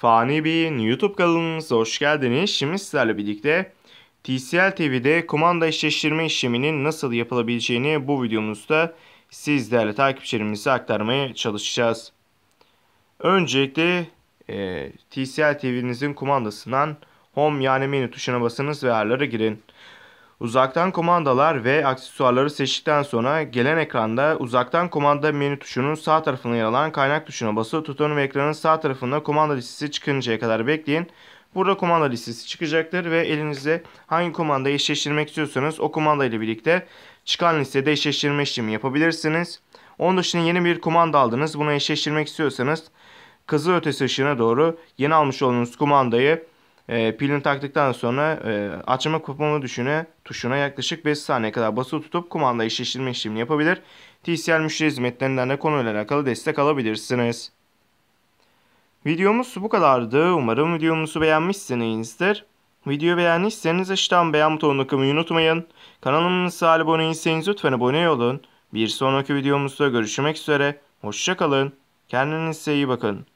Fani Bey'in YouTube kanalımıza hoş geldiniz. Şimdi sizlerle birlikte TCL TV'de kumanda eşleştirme işleminin nasıl yapılabileceğini bu videomuzda sizlerle değerli takipçilerimize aktarmaya çalışacağız. Öncelikle e, TCL TV'nizin kumandasından Home yani menü tuşuna basınız ve ayarlara girin. Uzaktan komandalar ve aksesuarları seçtikten sonra gelen ekranda uzaktan komanda menü tuşunun sağ tarafında yer alan kaynak tuşuna basılı tutun ve ekranın sağ tarafında komanda listesi çıkıncaya kadar bekleyin. Burada komanda listesi çıkacaktır ve elinizde hangi komandayı eşleştirmek istiyorsanız o kumanda ile birlikte çıkan listede eşleştirme işlemi yapabilirsiniz. Onun dışında yeni bir komanda aldınız. Bunu eşleştirmek istiyorsanız kızıl ötesi ışığına doğru yeni almış olduğunuz komandayı e, pilini taktıktan sonra e, açma kapama düşüne tuşuna yaklaşık 5 saniye kadar basılı tutup kumanda eşleştirme işlemini yapabilir. TCL müşteri hizmetlerinden de konuyla alakalı destek alabilirsiniz. Videomuz bu kadardı. Umarım videomuzu beğenmişsinizdir. Videoyu beğendiyseniz aşağıdan beğen butonuna kılmayı unutmayın. Kanalımıza abone değilseniz lütfen abone olun. Bir sonraki videomuzda görüşmek üzere. Hoşçakalın. Kendinize iyi bakın.